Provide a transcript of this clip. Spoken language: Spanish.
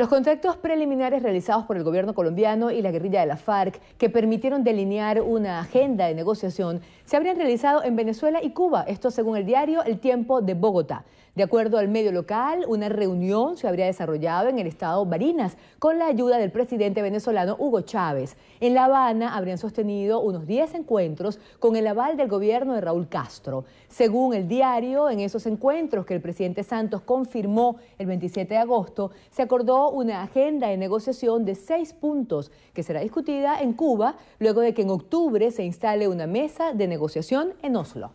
Los contactos preliminares realizados por el gobierno colombiano y la guerrilla de la FARC, que permitieron delinear una agenda de negociación, se habrían realizado en Venezuela y Cuba, esto según el diario El Tiempo de Bogotá. De acuerdo al medio local, una reunión se habría desarrollado en el estado Barinas con la ayuda del presidente venezolano Hugo Chávez. En La Habana habrían sostenido unos 10 encuentros con el aval del gobierno de Raúl Castro. Según el diario, en esos encuentros que el presidente Santos confirmó el 27 de agosto, se acordó una agenda de negociación de seis puntos que será discutida en Cuba luego de que en octubre se instale una mesa de negociación en Oslo.